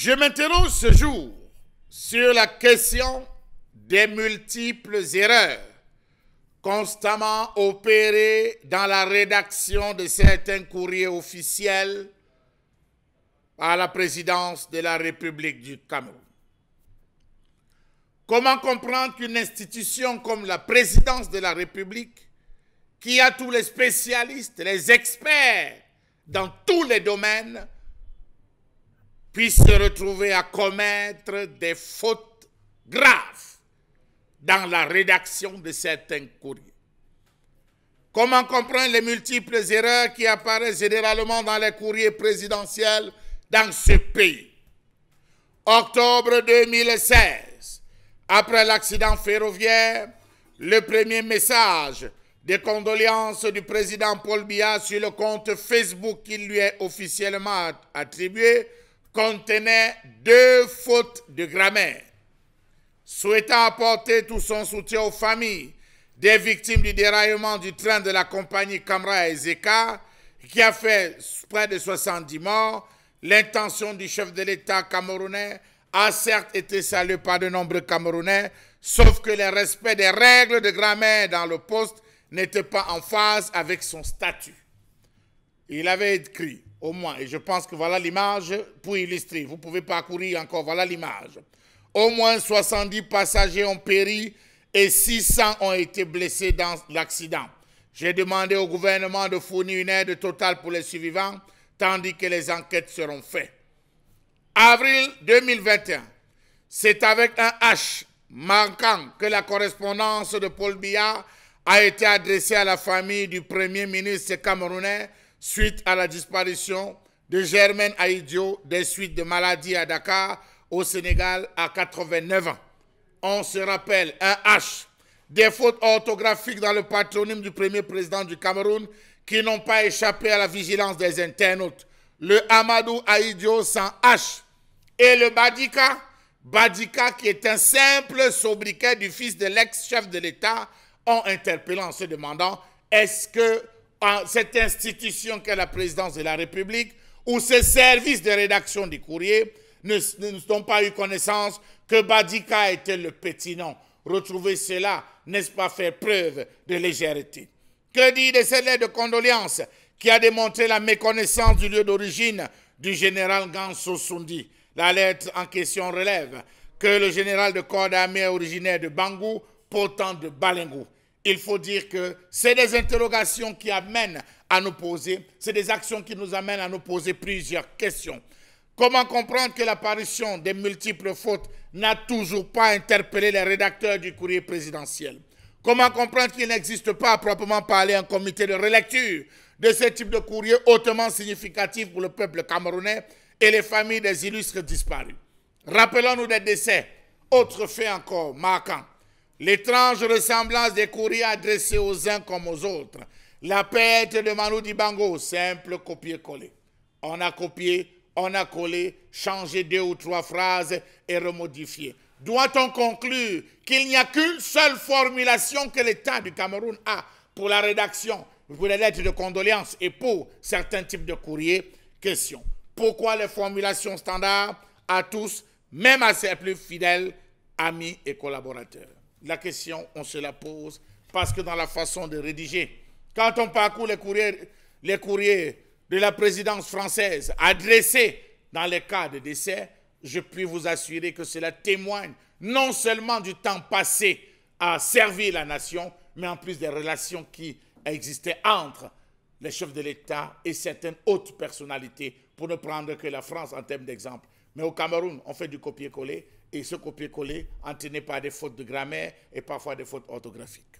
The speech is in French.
Je m'interroge ce jour sur la question des multiples erreurs constamment opérées dans la rédaction de certains courriers officiels à la présidence de la République du Cameroun. Comment comprendre qu'une institution comme la présidence de la République, qui a tous les spécialistes, les experts dans tous les domaines, puissent se retrouver à commettre des fautes graves dans la rédaction de certains courriers. Comment comprendre les multiples erreurs qui apparaissent généralement dans les courriers présidentiels dans ce pays Octobre 2016, après l'accident ferroviaire, le premier message des condoléances du président Paul Biya sur le compte Facebook qui lui est officiellement attribué contenait deux fautes de grammaire. Souhaitant apporter tout son soutien aux familles des victimes du déraillement du train de la compagnie Camra Zeka, qui a fait près de 70 morts, l'intention du chef de l'État camerounais a certes été saluée par de nombreux Camerounais, sauf que le respect des règles de grammaire dans le poste n'était pas en phase avec son statut. Il avait écrit au moins, et je pense que voilà l'image pour illustrer, vous pouvez parcourir encore, voilà l'image. Au moins 70 passagers ont péri et 600 ont été blessés dans l'accident. J'ai demandé au gouvernement de fournir une aide totale pour les survivants, tandis que les enquêtes seront faites. Avril 2021, c'est avec un H manquant que la correspondance de Paul Biya a été adressée à la famille du Premier ministre camerounais suite à la disparition de Germaine Aïdio des suites de maladies à Dakar, au Sénégal, à 89 ans. On se rappelle un H, des fautes orthographiques dans le patronyme du premier président du Cameroun qui n'ont pas échappé à la vigilance des internautes. Le Amadou Aïdio sans H et le Badika, Badika qui est un simple sobriquet du fils de l'ex-chef de l'État, ont interpellé en se demandant est-ce que cette institution qu'est la présidence de la République ou ses services de rédaction du courrier ne, n'ont pas eu connaissance que Badika était le petit nom. Retrouver cela, n'est-ce pas faire preuve de légèreté Que dit de cette lettre de condoléances qui a démontré la méconnaissance du lieu d'origine du général Ganso Sundi La lettre en question relève que le général de corps d'armée originaire de Bangou, pourtant de Balingou il faut dire que c'est des interrogations qui amènent à nous poser, c'est des actions qui nous amènent à nous poser plusieurs questions. Comment comprendre que l'apparition des multiples fautes n'a toujours pas interpellé les rédacteurs du courrier présidentiel Comment comprendre qu'il n'existe pas à proprement parler un comité de relecture de ce type de courrier hautement significatif pour le peuple camerounais et les familles des illustres disparus Rappelons-nous des décès, autre fait encore marquant. L'étrange ressemblance des courriers adressés aux uns comme aux autres. La perte de Manu Dibango, simple copier-coller. On a copié, on a collé, changé deux ou trois phrases et remodifié. Doit-on conclure qu'il n'y a qu'une seule formulation que l'État du Cameroun a pour la rédaction, pour les lettres de condoléances et pour certains types de courriers Question. Pourquoi les formulations standards à tous, même à ses plus fidèles amis et collaborateurs la question, on se la pose parce que dans la façon de rédiger, quand on parcourt les courriers, de la présidence française adressés dans les cas de décès, je puis vous assurer que cela témoigne non seulement du temps passé à servir la nation, mais en plus des relations qui existaient entre les chefs de l'État et certaines hautes personnalités, pour ne prendre que la France en termes d'exemple. Mais au Cameroun, on fait du copier-coller et ce copier-coller entraîné par des fautes de grammaire et parfois des fautes orthographiques.